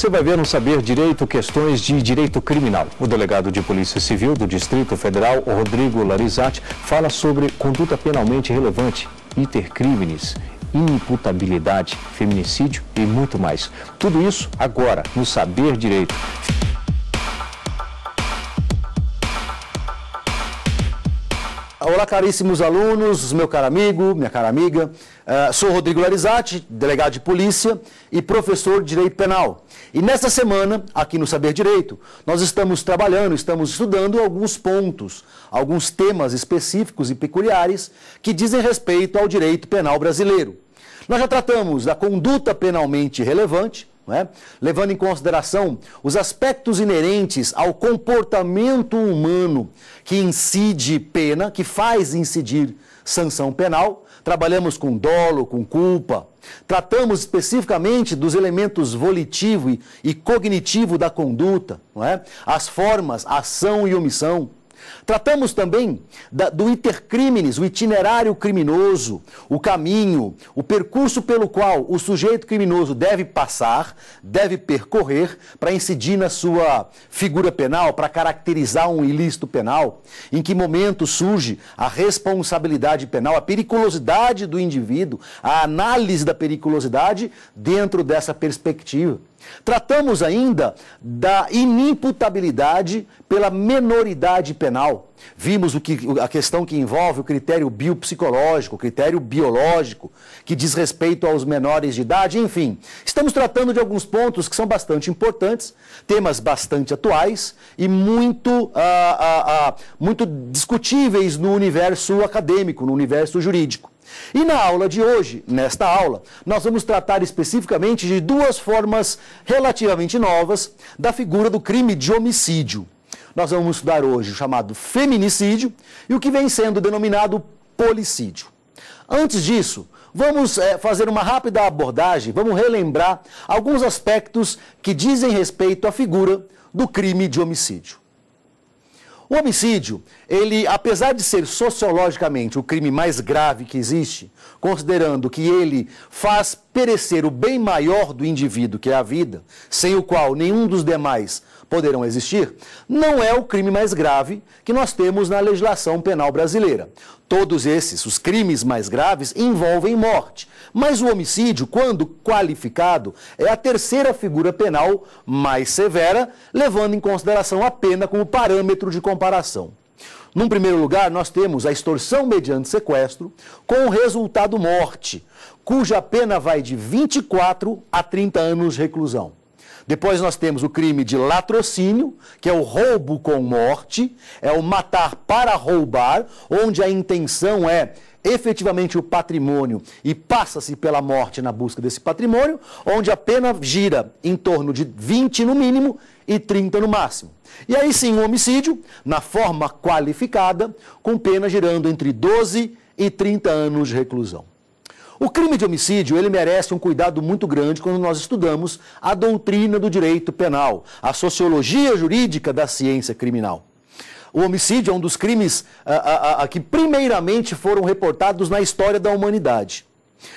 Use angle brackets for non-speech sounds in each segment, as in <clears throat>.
Você vai ver no Saber Direito questões de direito criminal. O delegado de Polícia Civil do Distrito Federal, Rodrigo Larizati, fala sobre conduta penalmente relevante, intercrimes, imputabilidade, feminicídio e muito mais. Tudo isso agora no Saber Direito. Olá, caríssimos alunos, meu caro amigo, minha cara amiga. Uh, sou Rodrigo Larizati, delegado de polícia e professor de direito penal. E nesta semana, aqui no Saber Direito, nós estamos trabalhando, estamos estudando alguns pontos, alguns temas específicos e peculiares que dizem respeito ao direito penal brasileiro. Nós já tratamos da conduta penalmente relevante, é? levando em consideração os aspectos inerentes ao comportamento humano que incide pena, que faz incidir sanção penal. Trabalhamos com dolo, com culpa, Tratamos especificamente dos elementos volitivo e cognitivo da conduta, não é? as formas, ação e omissão Tratamos também da, do intercrimes, o itinerário criminoso, o caminho, o percurso pelo qual o sujeito criminoso deve passar, deve percorrer para incidir na sua figura penal, para caracterizar um ilícito penal, em que momento surge a responsabilidade penal, a periculosidade do indivíduo, a análise da periculosidade dentro dessa perspectiva. Tratamos ainda da inimputabilidade pela menoridade penal. Vimos o que, a questão que envolve o critério biopsicológico, o critério biológico, que diz respeito aos menores de idade, enfim. Estamos tratando de alguns pontos que são bastante importantes, temas bastante atuais e muito, ah, ah, ah, muito discutíveis no universo acadêmico, no universo jurídico. E na aula de hoje, nesta aula, nós vamos tratar especificamente de duas formas relativamente novas da figura do crime de homicídio. Nós vamos estudar hoje o chamado feminicídio e o que vem sendo denominado policídio. Antes disso, vamos é, fazer uma rápida abordagem, vamos relembrar alguns aspectos que dizem respeito à figura do crime de homicídio. O homicídio, ele, apesar de ser sociologicamente o crime mais grave que existe, considerando que ele faz perecer o bem maior do indivíduo, que é a vida, sem o qual nenhum dos demais poderão existir, não é o crime mais grave que nós temos na legislação penal brasileira. Todos esses, os crimes mais graves, envolvem morte. Mas o homicídio, quando qualificado, é a terceira figura penal mais severa, levando em consideração a pena como parâmetro de comparação. Num primeiro lugar, nós temos a extorsão mediante sequestro, com o resultado morte, cuja pena vai de 24 a 30 anos de reclusão. Depois nós temos o crime de latrocínio, que é o roubo com morte, é o matar para roubar, onde a intenção é efetivamente o patrimônio e passa-se pela morte na busca desse patrimônio, onde a pena gira em torno de 20 no mínimo e 30 no máximo. E aí sim, o homicídio, na forma qualificada, com pena girando entre 12 e 30 anos de reclusão. O crime de homicídio, ele merece um cuidado muito grande quando nós estudamos a doutrina do direito penal, a sociologia jurídica da ciência criminal. O homicídio é um dos crimes a, a, a, que primeiramente foram reportados na história da humanidade.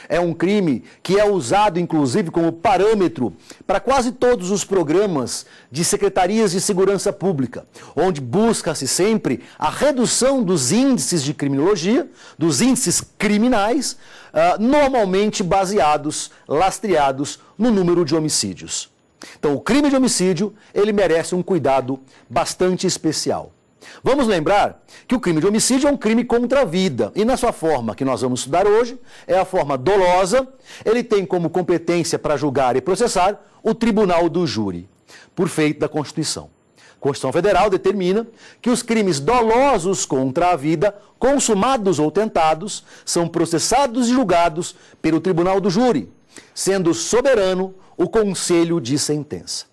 É um crime que é usado, inclusive, como parâmetro para quase todos os programas de secretarias de segurança pública, onde busca-se sempre a redução dos índices de criminologia, dos índices criminais, ah, normalmente baseados, lastreados no número de homicídios. Então, o crime de homicídio, ele merece um cuidado bastante especial. Vamos lembrar que o crime de homicídio é um crime contra a vida. E na sua forma que nós vamos estudar hoje, é a forma dolosa. Ele tem como competência para julgar e processar o tribunal do júri, por feito da Constituição. A Constituição Federal determina que os crimes dolosos contra a vida, consumados ou tentados, são processados e julgados pelo tribunal do júri, sendo soberano o conselho de sentença.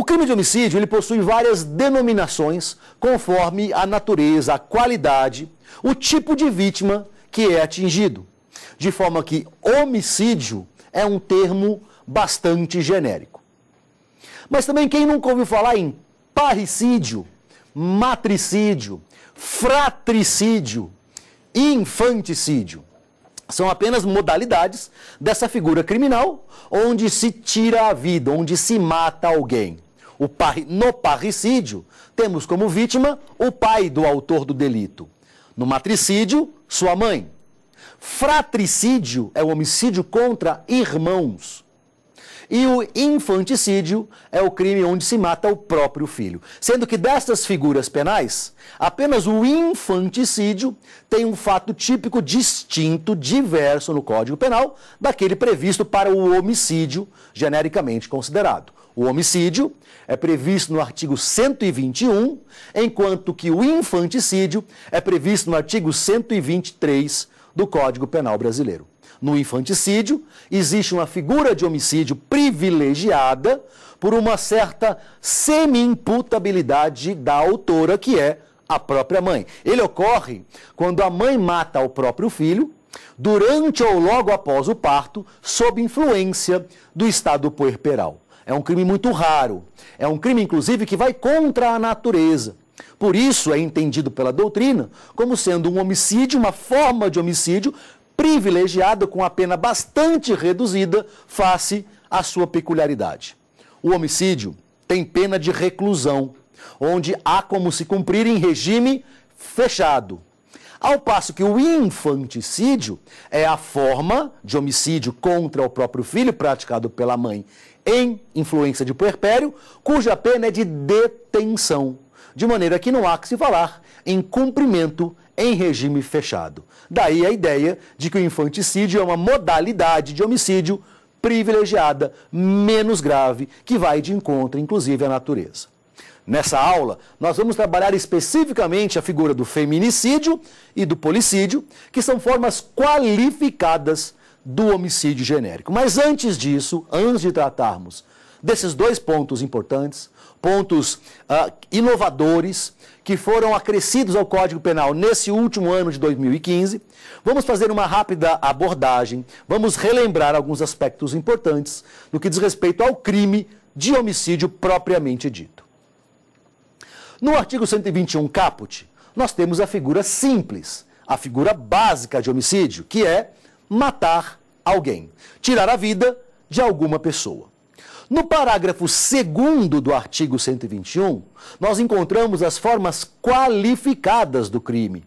O crime de homicídio ele possui várias denominações conforme a natureza, a qualidade, o tipo de vítima que é atingido. De forma que homicídio é um termo bastante genérico. Mas também quem nunca ouviu falar em parricídio, matricídio, fratricídio infanticídio são apenas modalidades dessa figura criminal onde se tira a vida, onde se mata alguém o par... no parricídio, temos como vítima o pai do autor do delito. No matricídio, sua mãe. Fratricídio é o homicídio contra irmãos. E o infanticídio é o crime onde se mata o próprio filho. Sendo que destas figuras penais, apenas o infanticídio tem um fato típico distinto, diverso no Código Penal, daquele previsto para o homicídio genericamente considerado. O homicídio é previsto no artigo 121, enquanto que o infanticídio é previsto no artigo 123 do Código Penal Brasileiro. No infanticídio, existe uma figura de homicídio privilegiada por uma certa semi-imputabilidade da autora, que é a própria mãe. Ele ocorre quando a mãe mata o próprio filho durante ou logo após o parto, sob influência do estado puerperal. É um crime muito raro. É um crime, inclusive, que vai contra a natureza. Por isso é entendido pela doutrina como sendo um homicídio, uma forma de homicídio privilegiada com a pena bastante reduzida face à sua peculiaridade. O homicídio tem pena de reclusão, onde há como se cumprir em regime fechado. Ao passo que o infanticídio é a forma de homicídio contra o próprio filho praticado pela mãe em influência de puerpério, cuja pena é de detenção, de maneira que não há que se falar em cumprimento em regime fechado. Daí a ideia de que o infanticídio é uma modalidade de homicídio privilegiada, menos grave, que vai de encontro, inclusive, à natureza. Nessa aula, nós vamos trabalhar especificamente a figura do feminicídio e do policídio, que são formas qualificadas do homicídio genérico. Mas antes disso, antes de tratarmos desses dois pontos importantes, pontos uh, inovadores que foram acrescidos ao Código Penal nesse último ano de 2015. Vamos fazer uma rápida abordagem, vamos relembrar alguns aspectos importantes no que diz respeito ao crime de homicídio propriamente dito. No artigo 121 caput, nós temos a figura simples, a figura básica de homicídio, que é matar alguém, tirar a vida de alguma pessoa. No parágrafo 2 do artigo 121, nós encontramos as formas qualificadas do crime.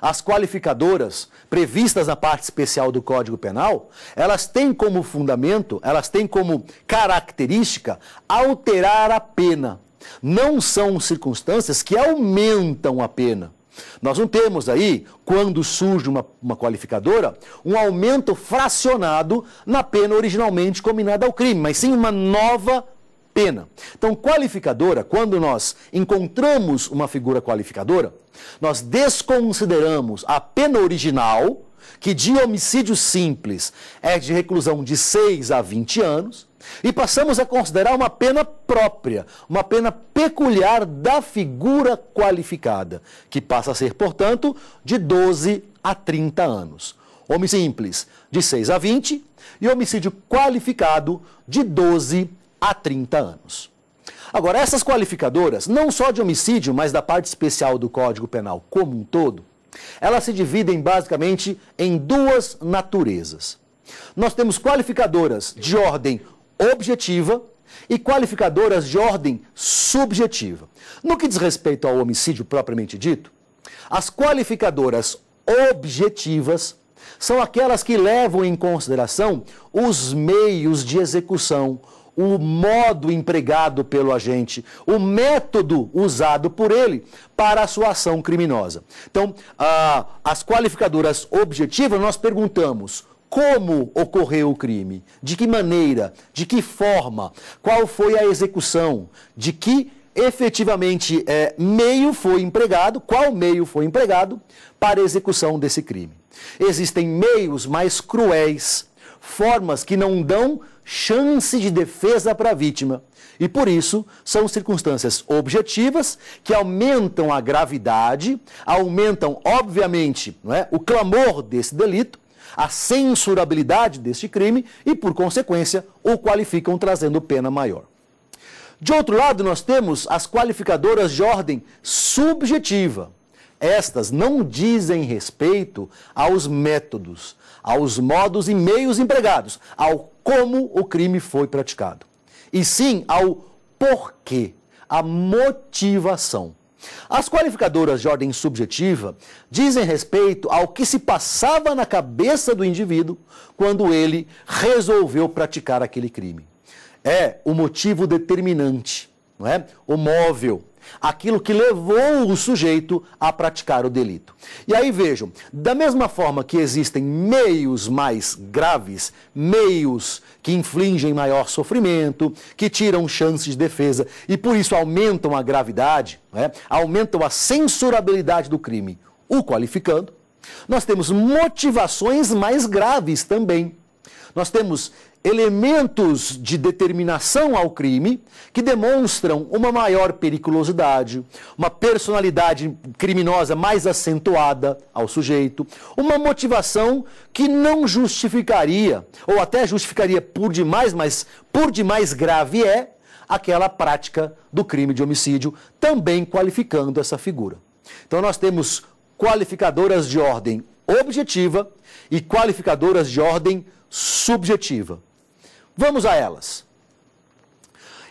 As qualificadoras, previstas na parte especial do Código Penal, elas têm como fundamento, elas têm como característica alterar a pena. Não são circunstâncias que aumentam a pena. Nós não temos aí, quando surge uma, uma qualificadora, um aumento fracionado na pena originalmente combinada ao crime, mas sim uma nova pena. Então, qualificadora, quando nós encontramos uma figura qualificadora, nós desconsideramos a pena original, que de homicídio simples é de reclusão de 6 a 20 anos, e passamos a considerar uma pena própria, uma pena peculiar da figura qualificada, que passa a ser, portanto, de 12 a 30 anos. Homem simples, de 6 a 20, e homicídio qualificado, de 12 a 30 anos. Agora, essas qualificadoras, não só de homicídio, mas da parte especial do Código Penal como um todo, elas se dividem basicamente em duas naturezas. Nós temos qualificadoras de ordem objetiva e qualificadoras de ordem subjetiva. No que diz respeito ao homicídio propriamente dito, as qualificadoras objetivas são aquelas que levam em consideração os meios de execução, o modo empregado pelo agente, o método usado por ele para a sua ação criminosa. Então, ah, as qualificadoras objetivas, nós perguntamos como ocorreu o crime, de que maneira, de que forma, qual foi a execução, de que efetivamente é, meio foi empregado, qual meio foi empregado para a execução desse crime. Existem meios mais cruéis, formas que não dão chance de defesa para a vítima. E por isso, são circunstâncias objetivas que aumentam a gravidade, aumentam, obviamente, é, o clamor desse delito a censurabilidade deste crime e, por consequência, o qualificam trazendo pena maior. De outro lado, nós temos as qualificadoras de ordem subjetiva. Estas não dizem respeito aos métodos, aos modos e meios empregados, ao como o crime foi praticado, e sim ao porquê, a motivação. As qualificadoras de ordem subjetiva dizem respeito ao que se passava na cabeça do indivíduo quando ele resolveu praticar aquele crime. É o motivo determinante, não é? O móvel, aquilo que levou o sujeito a praticar o delito. E aí vejam, da mesma forma que existem meios mais graves, meios que infligem maior sofrimento, que tiram chances de defesa e por isso aumentam a gravidade, né? aumentam a censurabilidade do crime, o qualificando, nós temos motivações mais graves também. Nós temos elementos de determinação ao crime que demonstram uma maior periculosidade, uma personalidade criminosa mais acentuada ao sujeito, uma motivação que não justificaria, ou até justificaria por demais, mas por demais grave é, aquela prática do crime de homicídio, também qualificando essa figura. Então nós temos qualificadoras de ordem objetiva e qualificadoras de ordem subjetiva. Vamos a elas.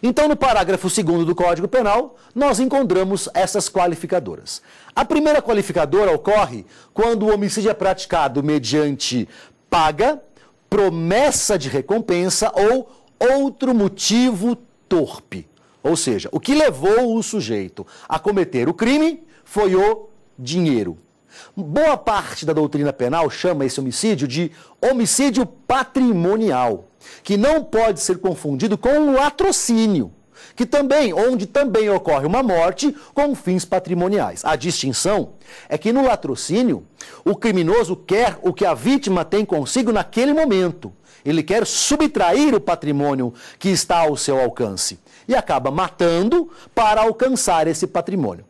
Então, no parágrafo 2 do Código Penal, nós encontramos essas qualificadoras. A primeira qualificadora ocorre quando o homicídio é praticado mediante paga, promessa de recompensa ou outro motivo torpe. Ou seja, o que levou o sujeito a cometer o crime foi o dinheiro. Boa parte da doutrina penal chama esse homicídio de homicídio patrimonial que não pode ser confundido com o latrocínio, que também, onde também ocorre uma morte com fins patrimoniais. A distinção é que no latrocínio, o criminoso quer o que a vítima tem consigo naquele momento. Ele quer subtrair o patrimônio que está ao seu alcance e acaba matando para alcançar esse patrimônio.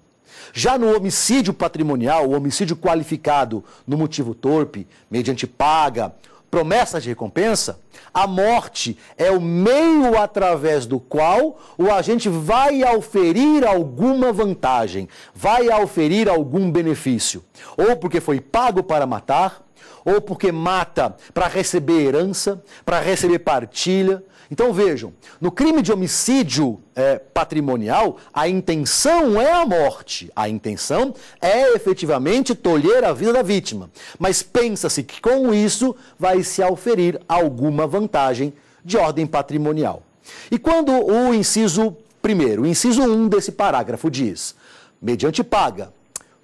Já no homicídio patrimonial, o homicídio qualificado no motivo torpe, mediante paga promessas de recompensa, a morte é o meio através do qual o agente vai auferir alguma vantagem, vai auferir algum benefício. Ou porque foi pago para matar, ou porque mata para receber herança, para receber partilha, então vejam, no crime de homicídio é, patrimonial, a intenção é a morte, a intenção é efetivamente tolher a vida da vítima. Mas pensa-se que com isso vai se auferir alguma vantagem de ordem patrimonial. E quando o inciso primeiro, o inciso 1 um desse parágrafo diz, mediante paga,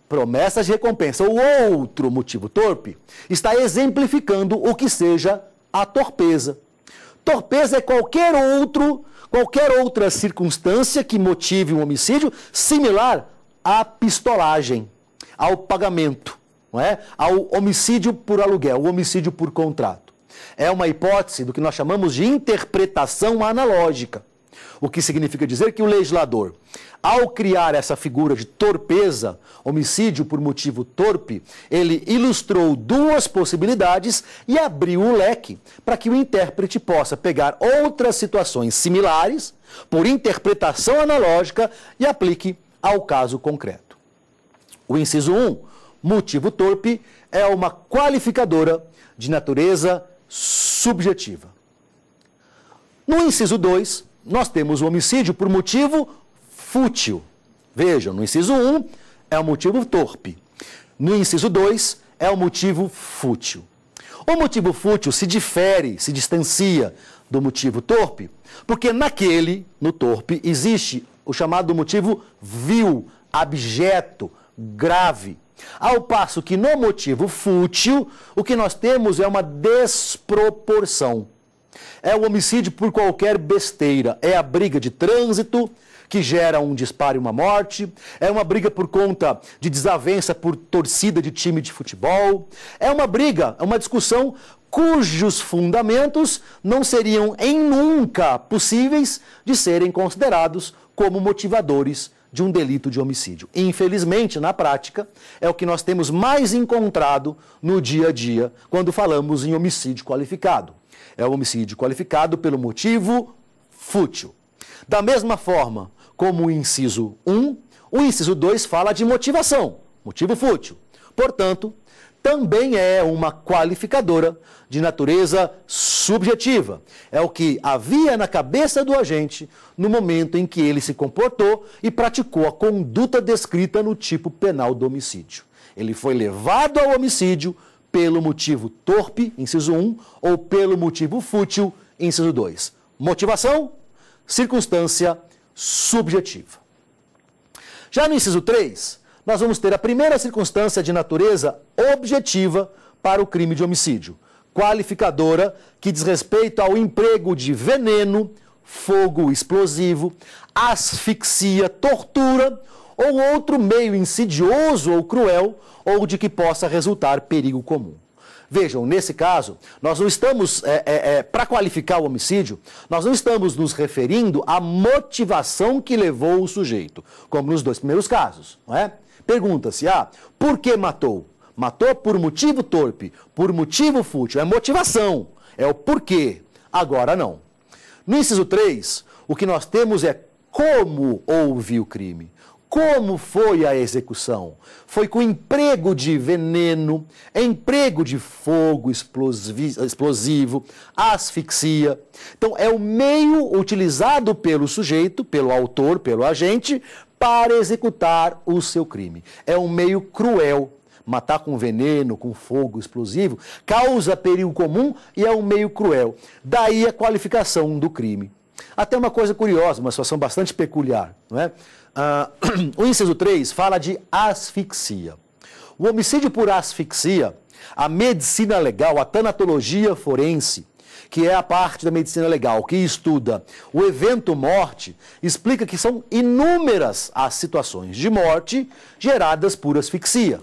promessas de recompensa ou outro motivo torpe, está exemplificando o que seja a torpeza Torpeza é qualquer outro, qualquer outra circunstância que motive um homicídio similar à pistolagem, ao pagamento, não é? Ao homicídio por aluguel, o homicídio por contrato. É uma hipótese do que nós chamamos de interpretação analógica. O que significa dizer que o legislador ao criar essa figura de torpeza, homicídio por motivo torpe, ele ilustrou duas possibilidades e abriu o leque para que o intérprete possa pegar outras situações similares, por interpretação analógica, e aplique ao caso concreto. O inciso 1, motivo torpe, é uma qualificadora de natureza subjetiva. No inciso 2, nós temos o homicídio por motivo fútil. Vejam, no inciso 1 é o um motivo torpe. No inciso 2 é o um motivo fútil. O motivo fútil se difere, se distancia do motivo torpe, porque naquele, no torpe, existe o chamado motivo vil, abjeto, grave. Ao passo que no motivo fútil, o que nós temos é uma desproporção. É o homicídio por qualquer besteira, é a briga de trânsito, que gera um disparo e uma morte, é uma briga por conta de desavença por torcida de time de futebol, é uma briga, é uma discussão cujos fundamentos não seriam em nunca possíveis de serem considerados como motivadores de um delito de homicídio. Infelizmente, na prática, é o que nós temos mais encontrado no dia a dia quando falamos em homicídio qualificado. É o homicídio qualificado pelo motivo fútil. Da mesma forma, como o inciso 1, o inciso 2 fala de motivação, motivo fútil. Portanto, também é uma qualificadora de natureza subjetiva. É o que havia na cabeça do agente no momento em que ele se comportou e praticou a conduta descrita no tipo penal do homicídio. Ele foi levado ao homicídio pelo motivo torpe, inciso 1, ou pelo motivo fútil, inciso 2. Motivação, circunstância subjetiva. Já no inciso 3, nós vamos ter a primeira circunstância de natureza objetiva para o crime de homicídio, qualificadora que diz respeito ao emprego de veneno, fogo explosivo, asfixia, tortura ou outro meio insidioso ou cruel ou de que possa resultar perigo comum. Vejam, nesse caso, nós não estamos, é, é, é, para qualificar o homicídio, nós não estamos nos referindo à motivação que levou o sujeito, como nos dois primeiros casos, não é? Pergunta-se, ah, por que matou? Matou por motivo torpe, por motivo fútil, é motivação, é o porquê. Agora não. No inciso 3, o que nós temos é como houve o crime. Como foi a execução? Foi com emprego de veneno, emprego de fogo explosivo, asfixia. Então, é o meio utilizado pelo sujeito, pelo autor, pelo agente, para executar o seu crime. É um meio cruel. Matar com veneno, com fogo explosivo, causa perigo comum e é um meio cruel. Daí a qualificação do crime. Até uma coisa curiosa, uma situação bastante peculiar. Não é? Ah, <clears throat> o inciso 3 fala de asfixia. O homicídio por asfixia, a medicina legal, a tanatologia forense, que é a parte da medicina legal que estuda o evento morte, explica que são inúmeras as situações de morte geradas por asfixia.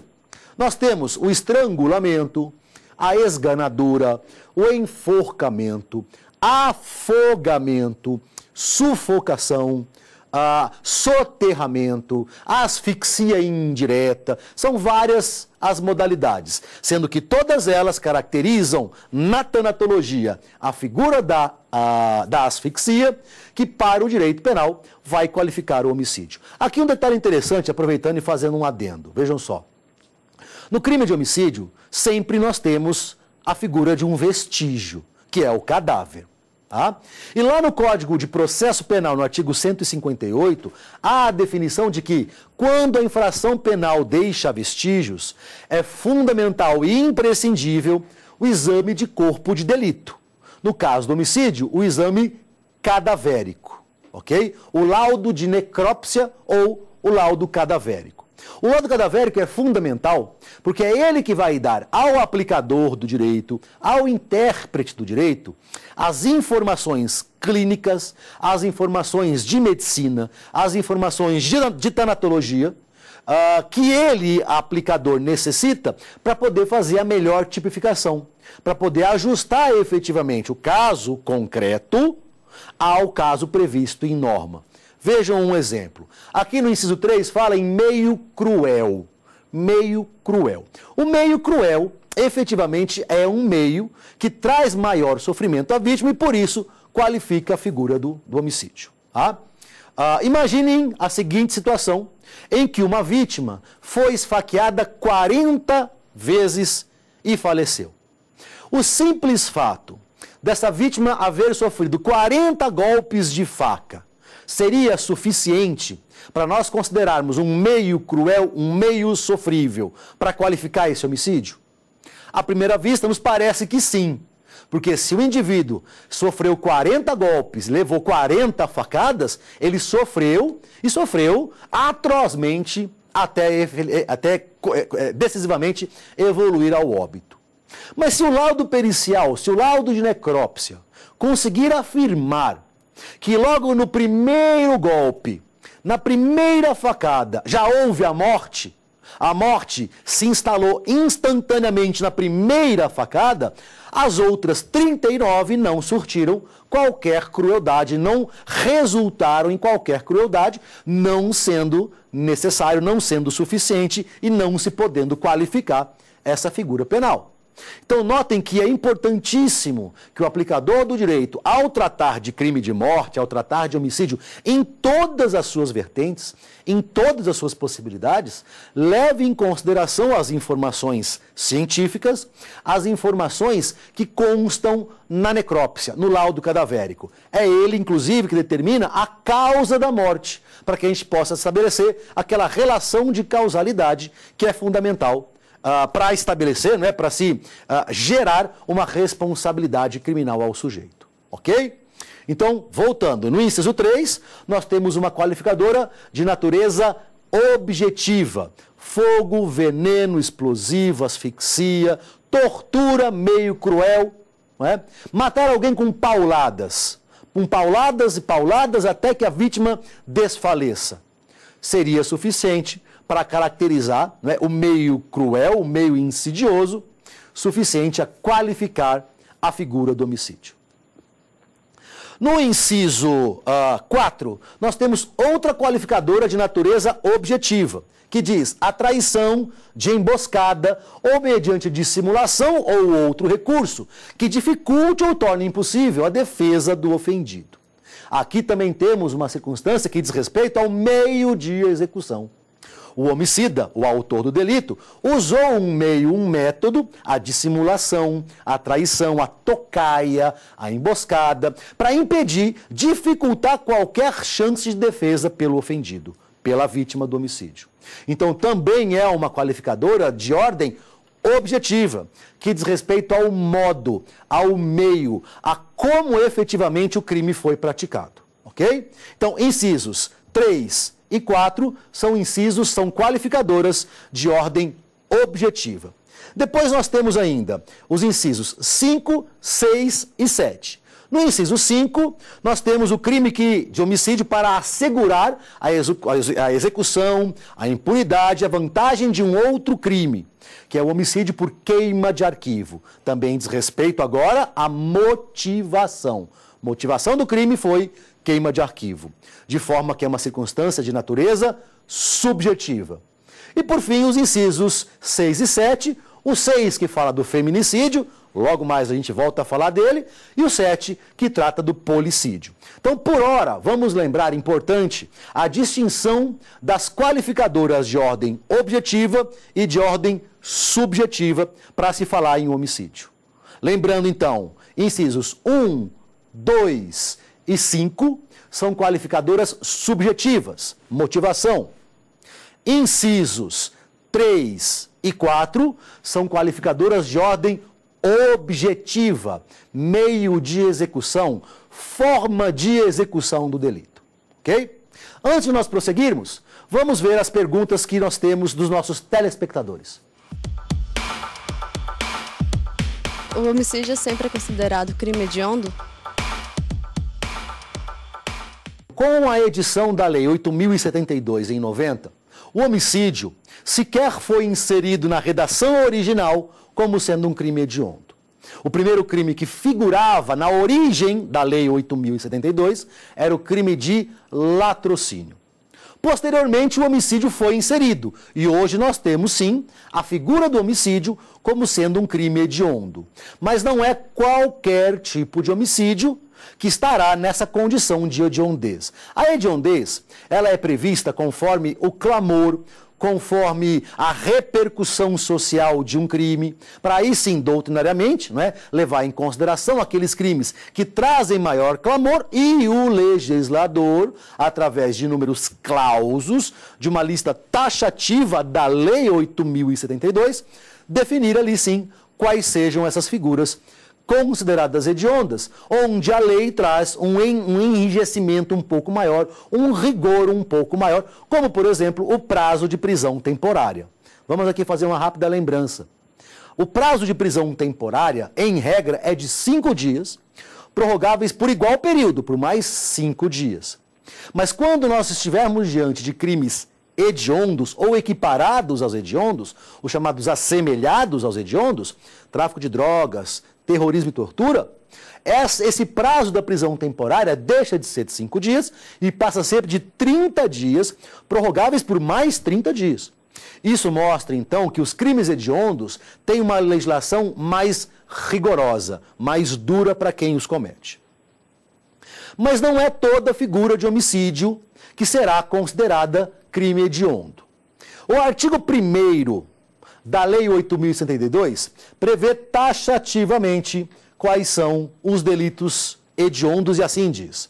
Nós temos o estrangulamento, a esganadura, o enforcamento, afogamento, sufocação, ah, soterramento, asfixia indireta. São várias as modalidades, sendo que todas elas caracterizam na tanatologia a figura da, a, ah, da asfixia, que para o direito penal vai qualificar o homicídio. Aqui um detalhe interessante, aproveitando e fazendo um adendo. Vejam só. No crime de homicídio, sempre nós temos a figura de um vestígio, que é o cadáver. Tá? E lá no Código de Processo Penal, no artigo 158, há a definição de que, quando a infração penal deixa vestígios, é fundamental e imprescindível o exame de corpo de delito. No caso do homicídio, o exame cadavérico, ok? O laudo de necrópsia ou o laudo cadavérico. O lado cadavérico é fundamental porque é ele que vai dar ao aplicador do direito, ao intérprete do direito, as informações clínicas, as informações de medicina, as informações de tanatologia. Uh, que ele, aplicador, necessita para poder fazer a melhor tipificação, para poder ajustar efetivamente o caso concreto ao caso previsto em norma. Vejam um exemplo. Aqui no inciso 3 fala em meio cruel. Meio cruel. O meio cruel efetivamente é um meio que traz maior sofrimento à vítima e por isso qualifica a figura do, do homicídio. Tá? Ah, imaginem a seguinte situação em que uma vítima foi esfaqueada 40 vezes e faleceu. O simples fato dessa vítima haver sofrido 40 golpes de faca seria suficiente para nós considerarmos um meio cruel, um meio sofrível, para qualificar esse homicídio? À primeira vista, nos parece que sim. Porque se o indivíduo sofreu 40 golpes, levou 40 facadas, ele sofreu e sofreu atrozmente até, eh, até eh, eh, decisivamente evoluir ao óbito. Mas se o laudo pericial, se o laudo de necrópsia conseguir afirmar que logo no primeiro golpe, na primeira facada, já houve a morte, a morte se instalou instantaneamente na primeira facada, as outras 39 não surtiram qualquer crueldade, não resultaram em qualquer crueldade, não sendo necessário, não sendo suficiente e não se podendo qualificar essa figura penal. Então, notem que é importantíssimo que o aplicador do direito, ao tratar de crime de morte, ao tratar de homicídio, em todas as suas vertentes, em todas as suas possibilidades, leve em consideração as informações científicas, as informações que constam na necrópsia, no laudo cadavérico. É ele, inclusive, que determina a causa da morte, para que a gente possa estabelecer aquela relação de causalidade que é fundamental ah, para estabelecer, né, para se ah, gerar uma responsabilidade criminal ao sujeito. Ok? Então, voltando, no inciso 3, nós temos uma qualificadora de natureza objetiva. Fogo, veneno, explosivo, asfixia, tortura meio cruel. É? Matar alguém com pauladas. Com pauladas e pauladas até que a vítima desfaleça. Seria suficiente para caracterizar né, o meio cruel, o meio insidioso, suficiente a qualificar a figura do homicídio. No inciso 4, uh, ah, nós temos outra qualificadora de natureza objetiva, que diz a traição de emboscada ou mediante dissimulação ou outro recurso que dificulte ou torne impossível a defesa do ofendido. Aqui também temos uma circunstância que diz respeito ao meio de execução o homicida, o autor do delito, usou um meio, um método, a dissimulação, a traição, a tocaia, a emboscada, para impedir, dificultar qualquer chance de defesa pelo ofendido, pela vítima do homicídio. Então, também é uma qualificadora de ordem objetiva, que diz respeito ao modo, ao meio, a como efetivamente o crime foi praticado. Ok? Então, incisos 3, e 4 são incisos, são qualificadoras de ordem objetiva. Depois nós temos ainda os incisos 5, 6 e 7. No inciso 5, nós temos o crime que, de homicídio para assegurar a, a execução, a impunidade, a vantagem de um outro crime, que é o homicídio por queima de arquivo. Também diz respeito agora à motivação. Motivação do crime foi queima de arquivo, de forma que é uma circunstância de natureza subjetiva. E por fim, os incisos 6 e 7, o 6 que fala do feminicídio, logo mais a gente volta a falar dele, e o 7 que trata do policídio. Então, por hora, vamos lembrar importante a distinção das qualificadoras de ordem objetiva e de ordem subjetiva para se falar em homicídio. Lembrando então, incisos 1, 2, e 5 são qualificadoras subjetivas, motivação. Incisos 3 e 4 são qualificadoras de ordem objetiva, meio de execução, forma de execução do delito. Ok? Antes de nós prosseguirmos, vamos ver as perguntas que nós temos dos nossos telespectadores. O homicídio é sempre considerado crime hediondo? Com a edição da Lei 8.072 em 90, o homicídio sequer foi inserido na redação original como sendo um crime hediondo. O primeiro crime que figurava na origem da Lei 8.072 era o crime de latrocínio. Posteriormente, o homicídio foi inserido e hoje nós temos sim a figura do homicídio como sendo um crime hediondo. Mas não é qualquer tipo de homicídio que estará nessa condição de hediondez. A hediondez, ela é prevista conforme o clamor, conforme a repercussão social de um crime, para aí sim, doutrinariamente, né, levar em consideração aqueles crimes que trazem maior clamor e o legislador, através de números clausos, de uma lista taxativa da Lei 8.072, definir ali sim quais sejam essas figuras consideradas hediondas, onde a lei traz um, enrijecimento um pouco maior, um rigor um pouco maior, como, por exemplo, o prazo de prisão temporária. Vamos aqui fazer uma rápida lembrança. O prazo de prisão temporária, em regra, é de cinco dias, prorrogáveis por igual período, por mais cinco dias. Mas quando nós estivermos diante de crimes hediondos ou equiparados aos hediondos, os chamados assemelhados aos hediondos, tráfico de drogas, terrorismo e tortura, esse prazo da prisão temporária deixa de ser de cinco dias e passa a ser de 30 dias, prorrogáveis por mais 30 dias. Isso mostra, então, que os crimes hediondos têm uma legislação mais rigorosa, mais dura para quem os comete. Mas não é toda figura de homicídio que será considerada crime hediondo. O artigo 1 da Lei 8.072 prevê taxativamente quais são os delitos hediondos e assim diz.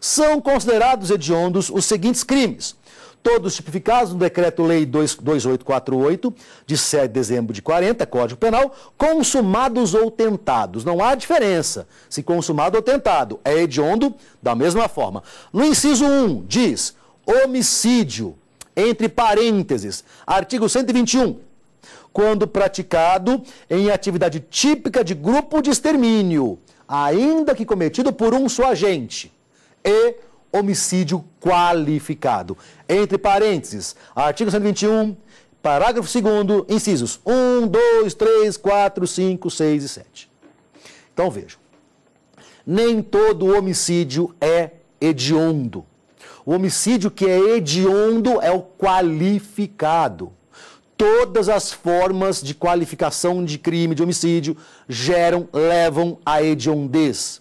São considerados hediondos os seguintes crimes, todos tipificados no Decreto-Lei 2848, de 7 de dezembro de 40, Código Penal, consumados ou tentados. Não há diferença se consumado ou tentado. É hediondo da mesma forma. No inciso 1, diz homicídio, entre parênteses, artigo 121, quando praticado em atividade típica de grupo de extermínio, ainda que cometido por um só agente. E homicídio qualificado. Entre parênteses, artigo 121, parágrafo 2 incisos 1, 2, 3, 4, 5, 6 e 7. Então vejam. Nem todo homicídio é hediondo. O homicídio que é hediondo é o qualificado todas as formas de qualificação de crime de homicídio geram, levam à hediondez.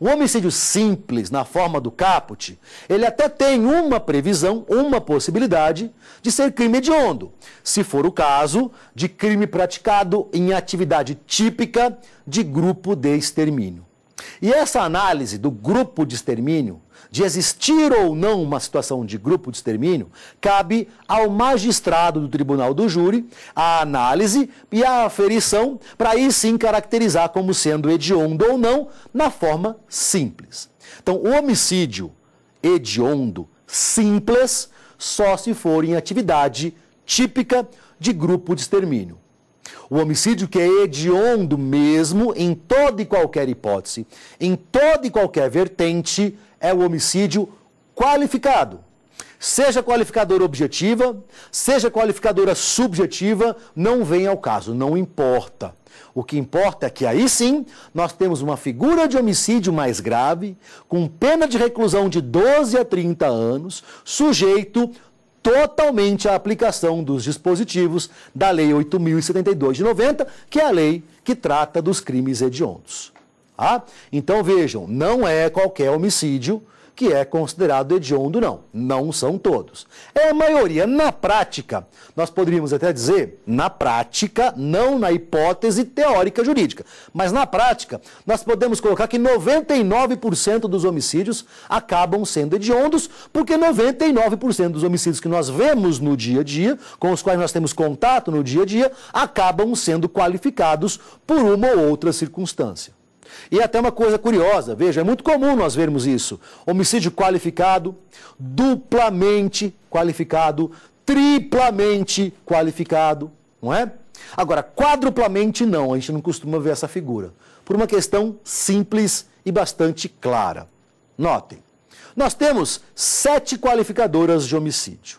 O homicídio simples, na forma do caput, ele até tem uma previsão, uma possibilidade de ser crime hediondo, se for o caso de crime praticado em atividade típica de grupo de extermínio. E essa análise do grupo de extermínio de existir ou não uma situação de grupo de extermínio, cabe ao magistrado do tribunal do júri a análise e a aferição para aí sim caracterizar como sendo hediondo ou não, na forma simples. Então, o homicídio hediondo simples só se for em atividade típica de grupo de extermínio. O homicídio que é hediondo mesmo, em toda e qualquer hipótese, em toda e qualquer vertente, é o homicídio qualificado. Seja qualificadora objetiva, seja qualificadora subjetiva, não vem ao caso, não importa. O que importa é que aí sim nós temos uma figura de homicídio mais grave, com pena de reclusão de 12 a 30 anos, sujeito totalmente à aplicação dos dispositivos da Lei 8.072 de 90, que é a lei que trata dos crimes hediondos. Tá? então vejam, não é qualquer homicídio que é considerado hediondo, não. Não são todos. É a maioria. Na prática, nós poderíamos até dizer, na prática, não na hipótese teórica jurídica, mas na prática, nós podemos colocar que 99% dos homicídios acabam sendo hediondos, porque 99% dos homicídios que nós vemos no dia a dia, com os quais nós temos contato no dia a dia, acabam sendo qualificados por uma ou outra circunstância. E é até uma coisa curiosa, veja, é muito comum nós vermos isso. Homicídio qualificado, duplamente qualificado, triplamente qualificado, não é? Agora, quadruplamente não, a gente não costuma ver essa figura. Por uma questão simples e bastante clara. Notem, nós temos sete qualificadoras de homicídio.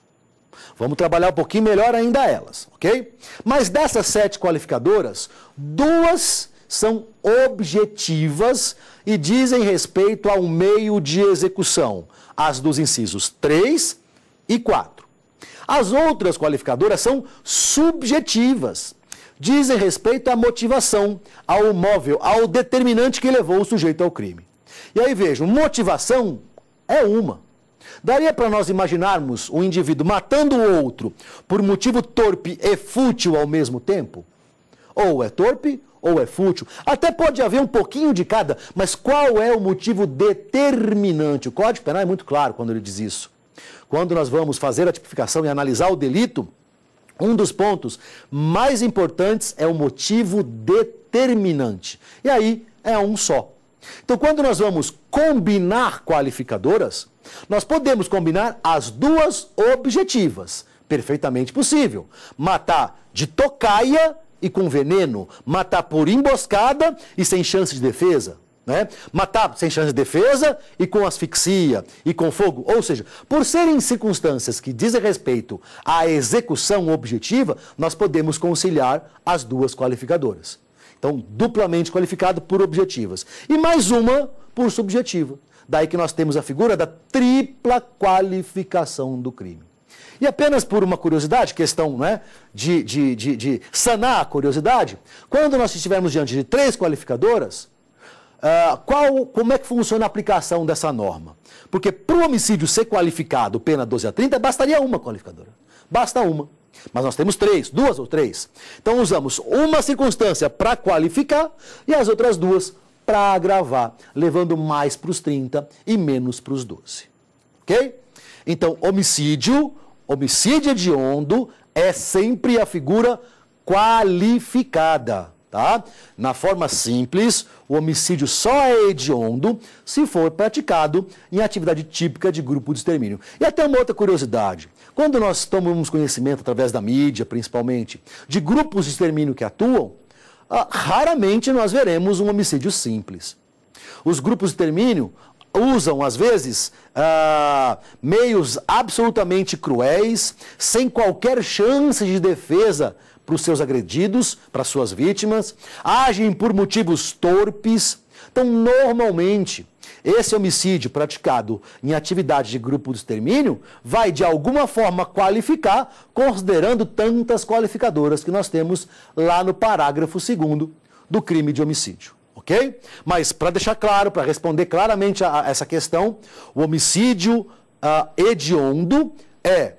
Vamos trabalhar um pouquinho melhor ainda elas, ok? Mas dessas sete qualificadoras, duas são objetivas e dizem respeito ao meio de execução, as dos incisos 3 e 4. As outras qualificadoras são subjetivas. Dizem respeito à motivação, ao móvel, ao determinante que levou o sujeito ao crime. E aí vejam, motivação é uma. Daria para nós imaginarmos um indivíduo matando o outro por motivo torpe e fútil ao mesmo tempo? Ou é torpe ou é fútil? Até pode haver um pouquinho de cada, mas qual é o motivo determinante? O Código Penal é muito claro quando ele diz isso. Quando nós vamos fazer a tipificação e analisar o delito, um dos pontos mais importantes é o motivo determinante. E aí é um só. Então, quando nós vamos combinar qualificadoras, nós podemos combinar as duas objetivas. Perfeitamente possível. Matar de tocaia e com veneno, matar por emboscada e sem chance de defesa. Né? Matar sem chance de defesa e com asfixia e com fogo. Ou seja, por serem circunstâncias que dizem respeito à execução objetiva, nós podemos conciliar as duas qualificadoras. Então, duplamente qualificado por objetivas. E mais uma por subjetiva. Daí que nós temos a figura da tripla qualificação do crime. E apenas por uma curiosidade, questão né, de, de, de, de sanar a curiosidade, quando nós estivermos diante de três qualificadoras, uh, qual, como é que funciona a aplicação dessa norma? Porque para o homicídio ser qualificado pena 12 a 30, bastaria uma qualificadora. Basta uma. Mas nós temos três, duas ou três. Então usamos uma circunstância para qualificar e as outras duas para agravar, levando mais para os 30 e menos para os 12. Ok? Então, homicídio, Homicídio hediondo é sempre a figura qualificada, tá? Na forma simples, o homicídio só é hediondo se for praticado em atividade típica de grupo de extermínio. E até uma outra curiosidade. Quando nós tomamos conhecimento através da mídia, principalmente, de grupos de extermínio que atuam, ah, raramente nós veremos um homicídio simples. Os grupos de extermínio usam, às vezes, ah, meios absolutamente cruéis, sem qualquer chance de defesa para os seus agredidos, para suas vítimas, agem por motivos torpes. Então, normalmente, esse homicídio praticado em atividade de grupo de extermínio vai de alguma forma qualificar, considerando tantas qualificadoras que nós temos lá no parágrafo 2 do crime de homicídio ok? Mas para deixar claro, para responder claramente a, a, essa questão, o homicídio uh, hediondo é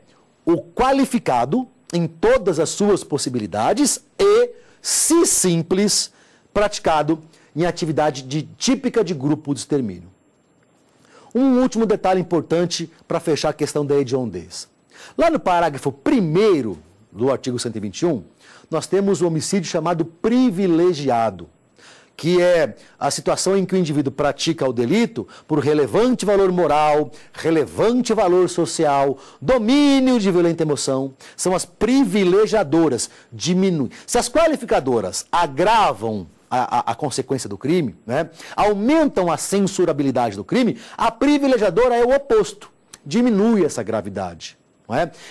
o qualificado em todas as suas possibilidades e, se simples, praticado em atividade de, típica de grupo de extermínio. Um último detalhe importante para fechar a questão da hediondez. Lá no parágrafo 1 do artigo 121, nós temos o homicídio chamado privilegiado que é a situação em que o indivíduo pratica o delito por relevante valor moral, relevante valor social, domínio de violenta emoção, são as privilegiadoras, diminuem. Se as qualificadoras agravam a, a, a, consequência do crime, né, aumentam a censurabilidade do crime, a privilegiadora é o oposto, diminui essa gravidade.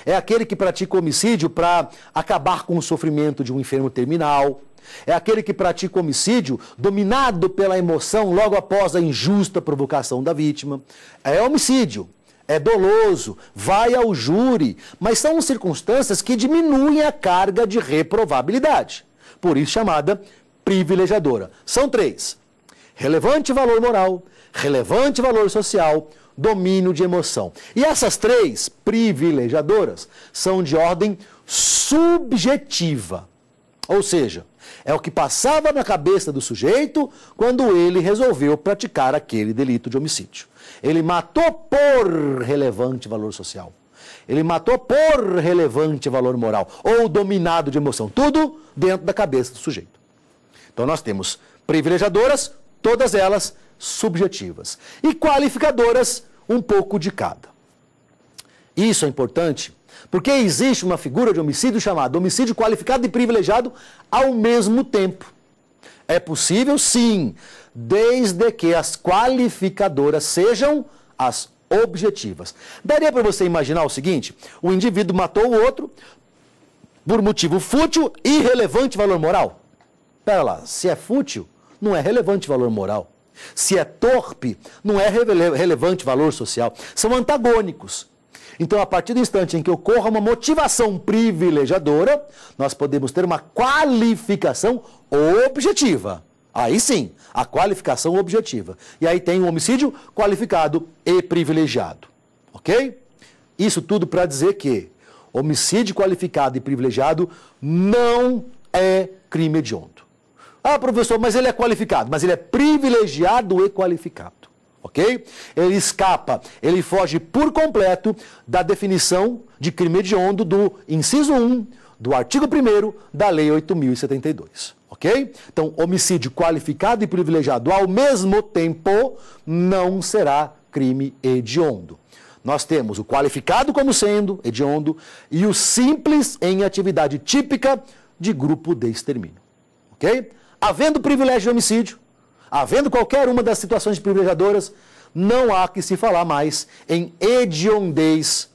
É? é aquele que pratica homicídio para acabar com o sofrimento de um enfermo terminal, é aquele que pratica homicídio dominado pela emoção logo após a injusta provocação da vítima. É homicídio, é doloso, vai ao júri, mas são circunstâncias que diminuem a carga de reprovabilidade, por isso chamada privilegiadora. São três: relevante valor moral, relevante valor social, domínio de emoção. E essas três privilegiadoras são de ordem subjetiva, ou seja, é o que passava na cabeça do sujeito quando ele resolveu praticar aquele delito de homicídio. Ele matou por relevante valor social. Ele matou por relevante valor moral ou dominado de emoção. Tudo dentro da cabeça do sujeito. Então nós temos privilegiadoras, todas elas subjetivas, e qualificadoras, um pouco de cada. Isso é importante porque existe uma figura de homicídio chamada homicídio qualificado e privilegiado ao mesmo tempo. É possível, sim, desde que as qualificadoras sejam as objetivas. Daria para você imaginar o seguinte: o indivíduo matou o outro por motivo fútil e irrelevante valor moral. Pera lá, se é fútil, não é relevante valor moral. Se é torpe, não é relevante valor social. São antagônicos. Então, a partir do instante em que ocorra uma motivação privilegiadora, nós podemos ter uma qualificação objetiva. Aí sim, a qualificação objetiva. E aí tem o um homicídio qualificado e privilegiado. Ok? Isso tudo para dizer que homicídio qualificado e privilegiado não é crime hediondo. Ah, professor, mas ele é qualificado, mas ele é privilegiado e qualificado ok? Ele escapa, ele foge por completo da definição de crime hediondo do inciso 1 do artigo 1 da Lei 8072, ok? Então, homicídio qualificado e privilegiado ao mesmo tempo não será crime hediondo. Nós temos o qualificado como sendo hediondo e o simples em atividade típica de grupo de extermínio, ok? Havendo privilégio de homicídio, Havendo qualquer uma das situações privilegiadoras, não há que se falar mais em hediondez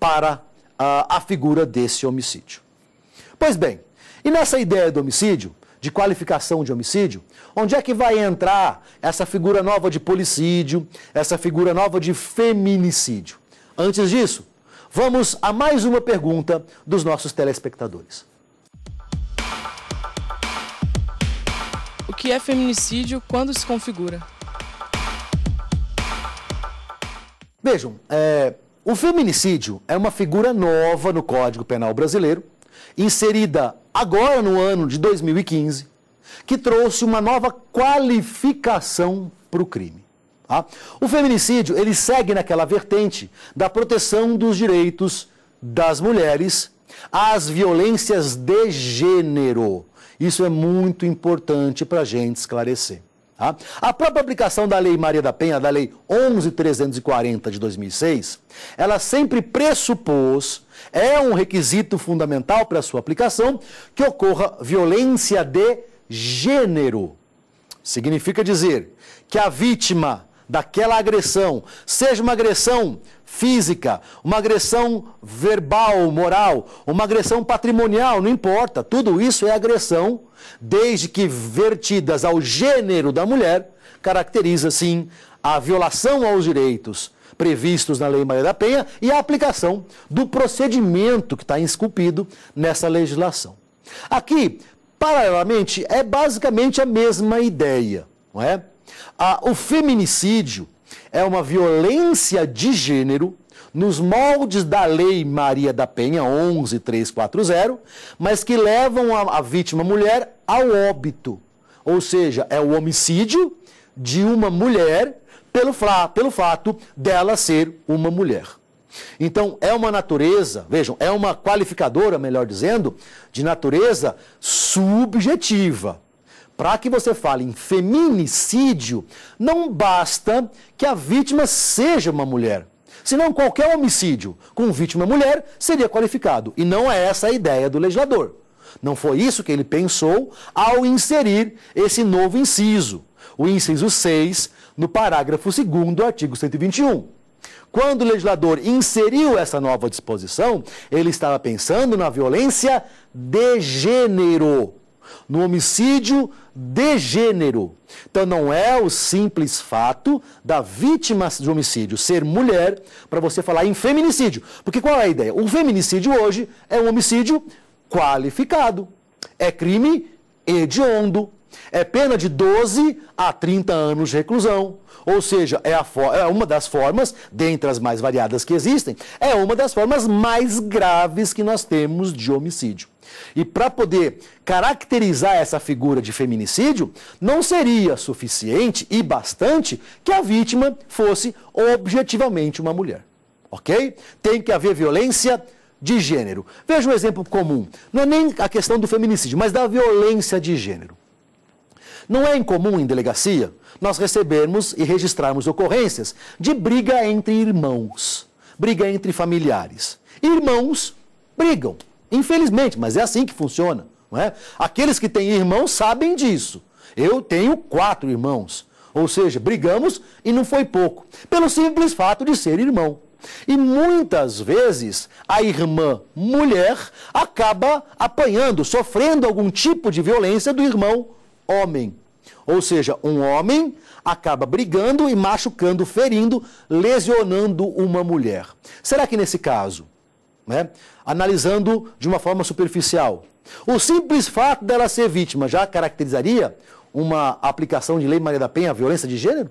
para a, ah, a figura desse homicídio. Pois bem, e nessa ideia do homicídio, de qualificação de homicídio, onde é que vai entrar essa figura nova de policídio, essa figura nova de feminicídio? Antes disso, vamos a mais uma pergunta dos nossos telespectadores. que é feminicídio quando se configura? Vejam, é, o feminicídio é uma figura nova no Código Penal Brasileiro, inserida agora no ano de 2015, que trouxe uma nova qualificação para o crime. Tá? O feminicídio ele segue naquela vertente da proteção dos direitos das mulheres as violências de gênero. Isso é muito importante para a gente esclarecer. Tá? A própria aplicação da Lei Maria da Penha, da Lei 11.340 de 2006, ela sempre pressupôs, é um requisito fundamental para a sua aplicação, que ocorra violência de gênero. Significa dizer que a vítima daquela agressão, seja uma agressão física, uma agressão verbal, moral, uma agressão patrimonial, não importa, tudo isso é agressão, desde que vertidas ao gênero da mulher, caracteriza sim a violação aos direitos previstos na Lei Maria da Penha e a aplicação do procedimento que está esculpido nessa legislação. Aqui, paralelamente, é basicamente a mesma ideia, não é? Ah, o feminicídio é uma violência de gênero nos moldes da Lei Maria da Penha 11340, mas que levam a, a vítima mulher ao óbito. Ou seja, é o homicídio de uma mulher pelo, pelo fato dela ser uma mulher. Então, é uma natureza, vejam, é uma qualificadora, melhor dizendo, de natureza subjetiva. Para que você fale em feminicídio, não basta que a vítima seja uma mulher. Senão, qualquer homicídio com vítima mulher seria qualificado. E não é essa a ideia do legislador. Não foi isso que ele pensou ao inserir esse novo inciso, o inciso 6, no parágrafo 2 do artigo 121. Quando o legislador inseriu essa nova disposição, ele estava pensando na violência de gênero no homicídio de gênero. Então não é o simples fato da vítima de homicídio ser mulher para você falar em feminicídio. Porque qual é a ideia? O feminicídio hoje é um homicídio qualificado. É crime hediondo, é pena de 12 a 30 anos de reclusão. Ou seja, é, é, uma das formas, dentre as mais variadas que existem, é uma das formas mais graves que nós temos de homicídio. E para poder caracterizar essa figura de feminicídio, não seria suficiente e bastante que a vítima fosse objetivamente uma mulher. Ok? Tem que haver violência de gênero. Veja um exemplo comum. Não é nem a questão do feminicídio, mas da violência de gênero. Não é incomum em delegacia nós recebermos e registrarmos ocorrências de briga entre irmãos, briga entre familiares. Irmãos brigam, infelizmente, mas é assim que funciona. Não é? Aqueles que têm irmãos sabem disso. Eu tenho quatro irmãos. Ou seja, brigamos e não foi pouco, pelo simples fato de ser irmão. E muitas vezes a irmã mulher acaba apanhando, sofrendo algum tipo de violência do irmão homem. Ou seja, um homem acaba brigando e machucando, ferindo, lesionando uma mulher. Será que nesse caso, né, analisando de uma forma superficial, o simples fato dela ser vítima já caracterizaria uma aplicação de Lei Maria da Penha à violência de gênero?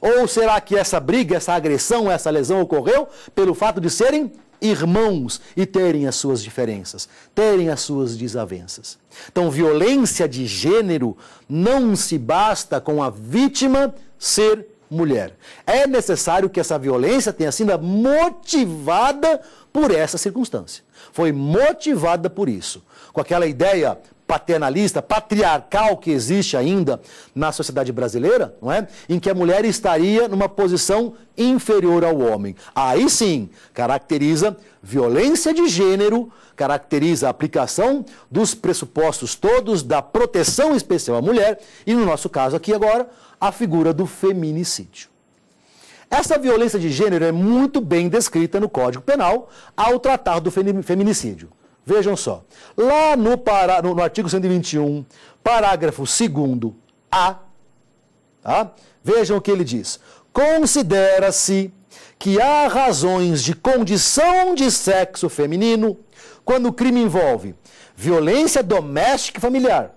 Ou será que essa briga, essa agressão, essa lesão ocorreu pelo fato de serem irmãos e terem as suas diferenças, terem as suas desavenças. Então, violência de gênero não se basta com a vítima ser mulher. É necessário que essa violência tenha sido motivada por essa circunstância. Foi motivada por isso, com aquela ideia paternalista, patriarcal que existe ainda na sociedade brasileira, não é? em que a mulher estaria numa posição inferior ao homem. Aí sim, caracteriza violência de gênero, caracteriza a aplicação dos pressupostos todos da proteção especial à mulher e, no nosso caso aqui agora, a figura do feminicídio. Essa violência de gênero é muito bem descrita no Código Penal ao tratar do feminicídio. Vejam só. Lá no, para, no, no artigo 121, parágrafo 2 A, tá? vejam o que ele diz. Considera-se que há razões de condição de sexo feminino quando o crime envolve violência doméstica e familiar,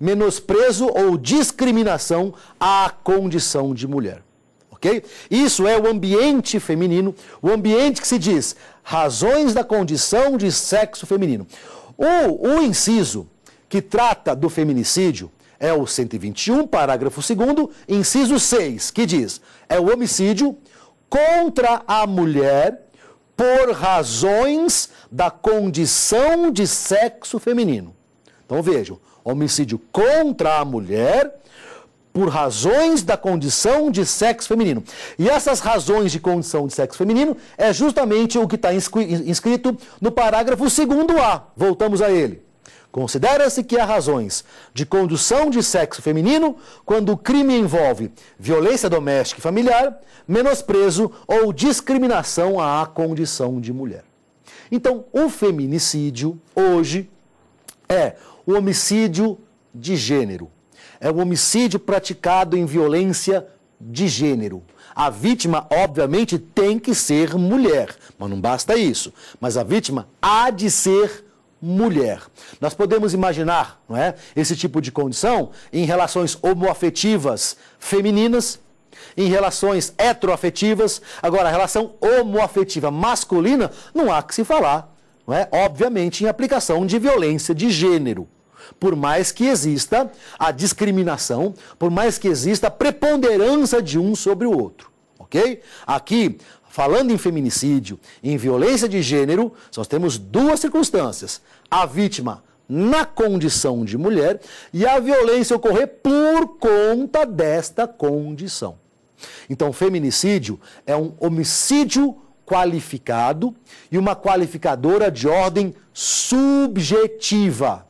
menosprezo ou discriminação à condição de mulher ok? Isso é o ambiente feminino, o ambiente que se diz razões da condição de sexo feminino. O, o inciso que trata do feminicídio é o 121, parágrafo 2, inciso 6, que diz: é o homicídio contra a mulher por razões da condição de sexo feminino. Então vejam, homicídio contra a mulher por razões da condição de sexo feminino. E essas razões de condição de sexo feminino é justamente o que está inscrito no parágrafo 2A. Voltamos a ele. Considera-se que há razões de condução de sexo feminino quando o crime envolve violência doméstica e familiar, menosprezo ou discriminação à condição de mulher. Então, o feminicídio hoje é o homicídio de gênero, é um homicídio praticado em violência de gênero. A vítima, obviamente, tem que ser mulher, mas não basta isso. Mas a vítima há de ser mulher. Nós podemos imaginar não é, esse tipo de condição em relações homoafetivas femininas, em relações heteroafetivas. Agora, a relação homoafetiva masculina, não há que se falar, não é? obviamente, em aplicação de violência de gênero por mais que exista a discriminação, por mais que exista a preponderância de um sobre o outro, ok? Aqui, falando em feminicídio, em violência de gênero, nós temos duas circunstâncias: a vítima na condição de mulher e a violência ocorrer por conta desta condição. Então, feminicídio é um homicídio qualificado e uma qualificadora de ordem subjetiva.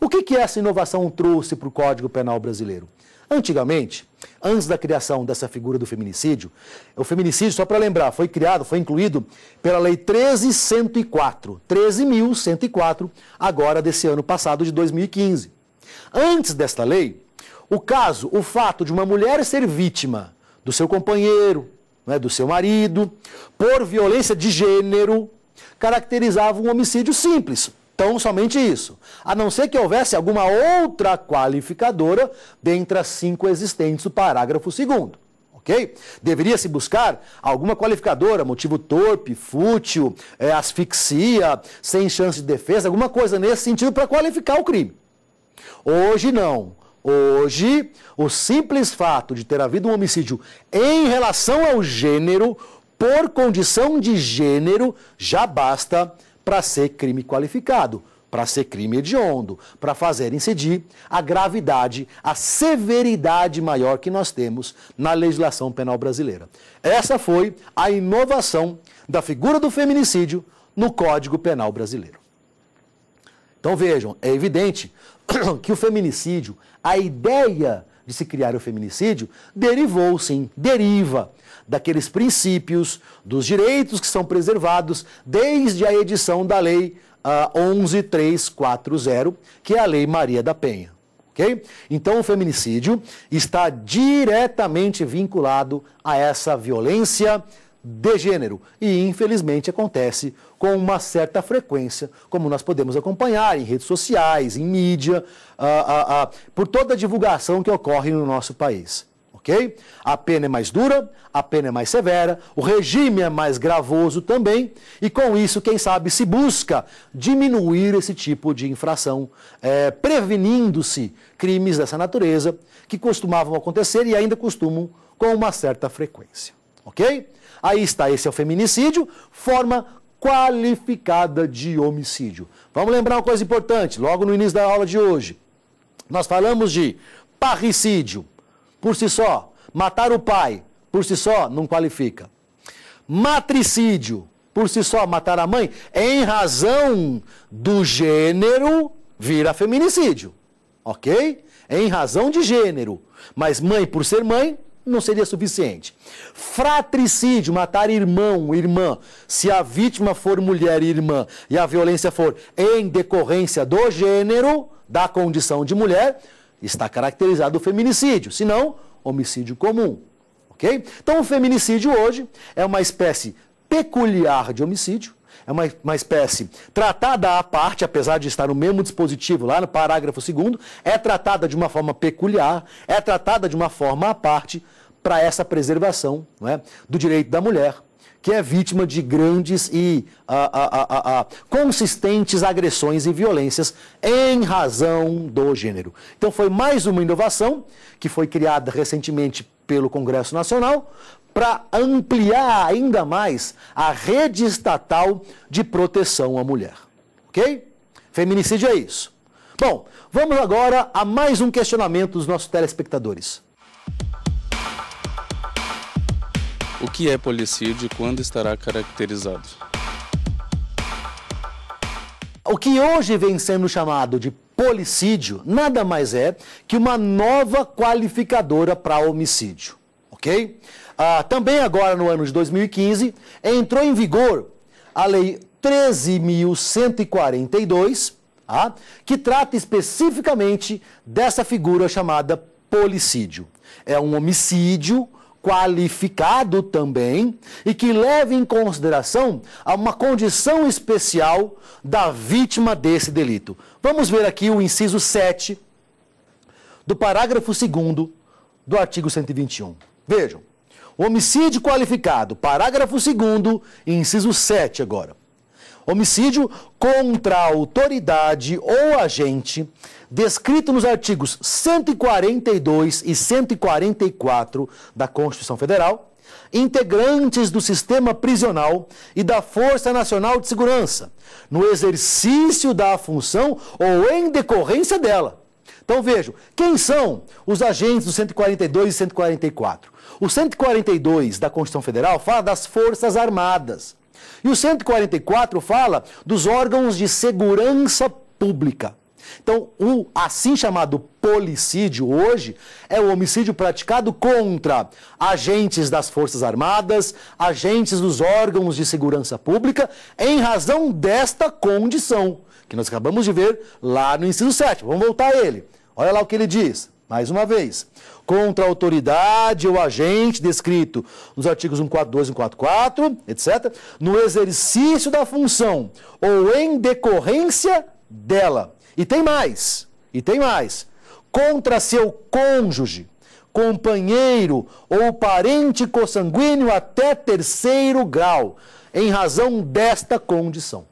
O que, que essa inovação trouxe para o Código Penal brasileiro? Antigamente, antes da criação dessa figura do feminicídio, o feminicídio, só para lembrar, foi criado, foi incluído pela Lei 13.104, 13.104, agora desse ano passado, de 2015. Antes desta lei, o caso, o fato de uma mulher ser vítima do seu companheiro, né, do seu marido, por violência de gênero, caracterizava um homicídio simples. Então, somente isso. A não ser que houvesse alguma outra qualificadora dentre as cinco existentes do parágrafo 2. Ok? Deveria-se buscar alguma qualificadora, motivo torpe, fútil, é, asfixia, sem chance de defesa, alguma coisa nesse sentido para qualificar o crime. Hoje não. Hoje, o simples fato de ter havido um homicídio em relação ao gênero, por condição de gênero, já basta para ser crime qualificado, para ser crime hediondo, para fazer incidir a gravidade, a severidade maior que nós temos na legislação penal brasileira. Essa foi a inovação da figura do feminicídio no Código Penal brasileiro. Então vejam, é evidente <coughs> que o feminicídio, a ideia de se criar o feminicídio, derivou sim, deriva daqueles princípios, dos direitos que são preservados desde a edição da Lei uh, ah, 11340, que é a Lei Maria da Penha. Okay? Então, o feminicídio está diretamente vinculado a essa violência de gênero e, infelizmente, acontece com uma certa frequência, como nós podemos acompanhar em redes sociais, em mídia, ah, ah, ah, por toda a divulgação que ocorre no nosso país ok? A pena é mais dura, a pena é mais severa, o regime é mais gravoso também, e com isso, quem sabe, se busca diminuir esse tipo de infração, é, prevenindo-se crimes dessa natureza que costumavam acontecer e ainda costumam com uma certa frequência, ok? Aí está, esse é o feminicídio, forma qualificada de homicídio. Vamos lembrar uma coisa importante, logo no início da aula de hoje. Nós falamos de parricídio, por si só. Matar o pai, por si só, não qualifica. Matricídio, por si só, matar a mãe, em razão do gênero, vira feminicídio. Ok? Em razão de gênero. Mas mãe, por ser mãe, não seria suficiente. Fratricídio, matar irmão, irmã, se a vítima for mulher e irmã e a violência for em decorrência do gênero, da condição de mulher, está caracterizado o feminicídio, senão homicídio comum. Ok? Então, o feminicídio hoje é uma espécie peculiar de homicídio, é uma, uma espécie tratada à parte, apesar de estar no mesmo dispositivo lá no parágrafo 2, é tratada de uma forma peculiar, é tratada de uma forma à parte para essa preservação é, do direito da mulher que é vítima de grandes e a, a, a, consistentes agressões e violências em razão do gênero. Então, foi mais uma inovação que foi criada recentemente pelo Congresso Nacional para ampliar ainda mais a rede estatal de proteção à mulher. Ok? Feminicídio é isso. Bom, vamos agora a mais um questionamento dos nossos telespectadores. O que é policídio e quando estará caracterizado? O que hoje vem sendo chamado de policídio nada mais é que uma nova qualificadora para homicídio, ok? Ah, também agora no ano de 2015 entrou em vigor a Lei 13.142, ah, tá? que trata especificamente dessa figura chamada policídio. É um homicídio qualificado também e que leve em consideração a uma condição especial da vítima desse delito. Vamos ver aqui o inciso 7 do parágrafo 2 do artigo 121. Vejam, homicídio qualificado, parágrafo 2 inciso 7 agora. Homicídio contra autoridade ou agente descrito nos artigos 142 e 144 da Constituição Federal, integrantes do sistema prisional e da Força Nacional de Segurança, no exercício da função ou em decorrência dela. Então vejam, quem são os agentes do 142 e 144? O 142 da Constituição Federal fala das Forças Armadas. E o 144 fala dos órgãos de segurança pública. Então, o assim chamado policídio hoje é o homicídio praticado contra agentes das Forças Armadas, agentes dos órgãos de segurança pública, em razão desta condição, que nós acabamos de ver lá no inciso 7. Vamos voltar a ele. Olha lá o que ele diz. Mais uma vez, contra a autoridade ou agente descrito nos artigos 142 e 144, etc., no exercício da função ou em decorrência dela. E tem mais, e tem mais. Contra seu cônjuge, companheiro ou parente consanguíneo até terceiro grau, em razão desta condição.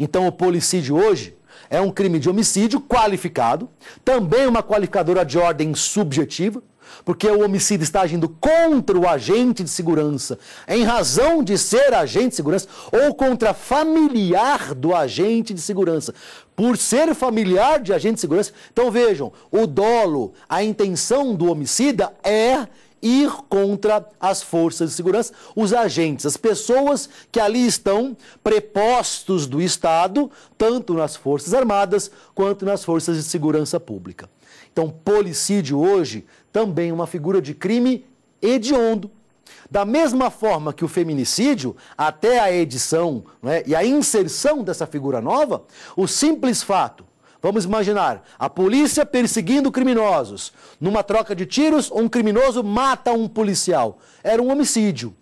Então, o policídio hoje é um crime de homicídio qualificado, também uma qualificadora de ordem subjetiva, porque o homicida está agindo contra o agente de segurança, em razão de ser agente de segurança, ou contra familiar do agente de segurança, por ser familiar de agente de segurança. Então vejam, o dolo, a intenção do homicida é ir contra as forças de segurança, os agentes, as pessoas que ali estão prepostos do Estado, tanto nas Forças Armadas quanto nas Forças de Segurança Pública. Então, policídio hoje também é uma figura de crime hediondo. Da mesma forma que o feminicídio, até a edição né, e a inserção dessa figura nova, o simples fato Vamos imaginar a polícia perseguindo criminosos. Numa troca de tiros, um criminoso mata um policial. Era um homicídio.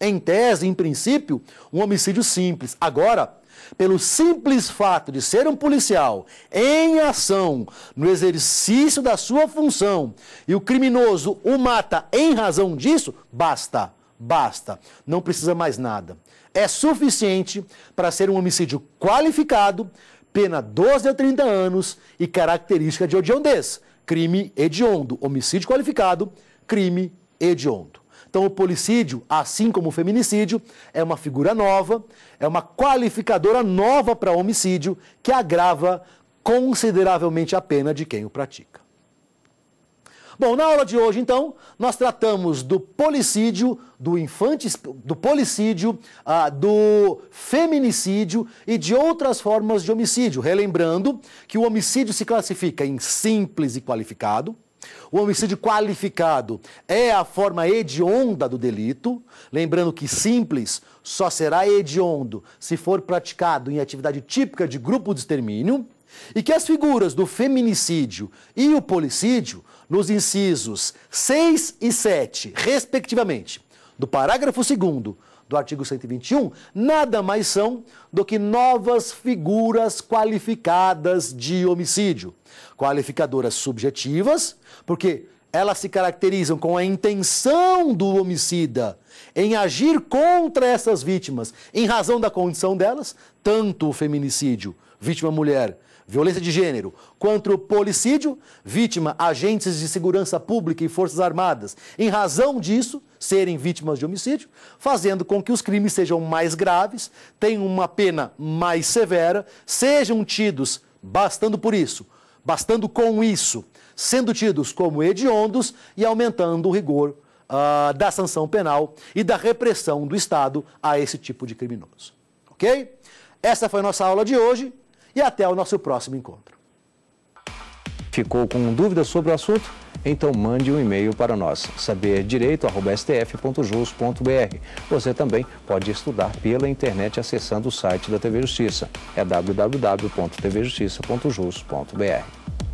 Em tese, em princípio, um homicídio simples. Agora, pelo simples fato de ser um policial em ação, no exercício da sua função, e o criminoso o mata em razão disso, basta, basta. Não precisa mais nada. É suficiente para ser um homicídio qualificado, pena 12 a 30 anos e característica de hediondez, crime hediondo. Homicídio qualificado, crime hediondo. Então, o policídio, assim como o feminicídio, é uma figura nova, é uma qualificadora nova para homicídio que agrava consideravelmente a pena de quem o pratica. Bom, na aula de hoje, então, nós tratamos do policídio, do infantis, do policídio, ah, do feminicídio e de outras formas de homicídio. Relembrando que o homicídio se classifica em simples e qualificado. O homicídio qualificado é a forma hedionda do delito. Lembrando que simples só será hediondo se for praticado em atividade típica de grupo de extermínio. E que as figuras do feminicídio e o policídio nos incisos 6 e 7, respectivamente, do parágrafo 2 do artigo 121, nada mais são do que novas figuras qualificadas de homicídio. Qualificadoras subjetivas, porque elas se caracterizam com a intenção do homicida em agir contra essas vítimas, em razão da condição delas, tanto o feminicídio, vítima mulher, violência de gênero, contra o policídio, vítima agentes de segurança pública e forças armadas, em razão disso, serem vítimas de homicídio, fazendo com que os crimes sejam mais graves, tenham uma pena mais severa, sejam tidos, bastando por isso, bastando com isso, sendo tidos como hediondos e aumentando o rigor uh, da sanção penal e da repressão do Estado a esse tipo de criminoso. Ok? Essa foi a nossa aula de hoje e até o nosso próximo encontro. Ficou com dúvidas sobre o assunto? Então mande um e-mail para nós, saberdireito.stf.jus.br. Você também pode estudar pela internet acessando o site da TV Justiça, é www.tvjustiça.jus.br.